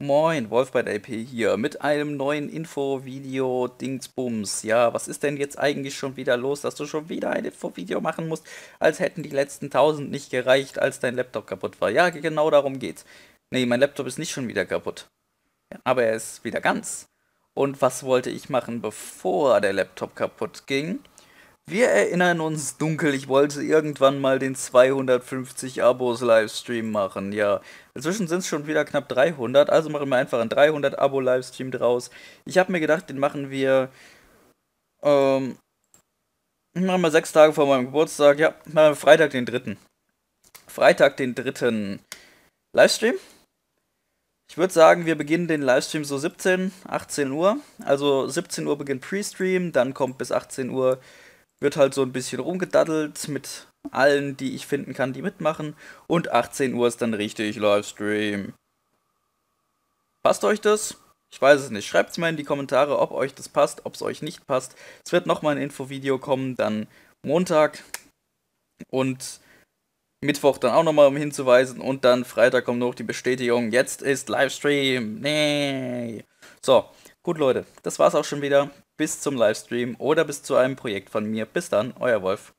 Moin, Wolf bei der IP hier mit einem neuen Info-Video-Dingsbums. Ja, was ist denn jetzt eigentlich schon wieder los, dass du schon wieder ein Info-Video machen musst, als hätten die letzten 1000 nicht gereicht, als dein Laptop kaputt war? Ja, genau darum geht's. Nee, mein Laptop ist nicht schon wieder kaputt. Aber er ist wieder ganz. Und was wollte ich machen, bevor der Laptop kaputt ging? Wir erinnern uns dunkel, ich wollte irgendwann mal den 250 Abos Livestream machen, ja. Inzwischen sind es schon wieder knapp 300, also machen wir einfach einen 300 Abo Livestream draus. Ich habe mir gedacht, den machen wir, ähm, machen wir sechs Tage vor meinem Geburtstag, ja, machen wir Freitag den dritten. Freitag den dritten Livestream. Ich würde sagen, wir beginnen den Livestream so 17, 18 Uhr. Also 17 Uhr beginnt Pre-Stream, dann kommt bis 18 Uhr wird halt so ein bisschen rumgedaddelt mit allen, die ich finden kann, die mitmachen. Und 18 Uhr ist dann richtig Livestream. Passt euch das? Ich weiß es nicht. Schreibt es mal in die Kommentare, ob euch das passt, ob es euch nicht passt. Es wird nochmal ein Infovideo kommen, dann Montag und Mittwoch dann auch nochmal, um hinzuweisen. Und dann Freitag kommt noch die Bestätigung, jetzt ist Livestream. Nee. So, Gut, Leute, das war's auch schon wieder. Bis zum Livestream oder bis zu einem Projekt von mir. Bis dann, euer Wolf.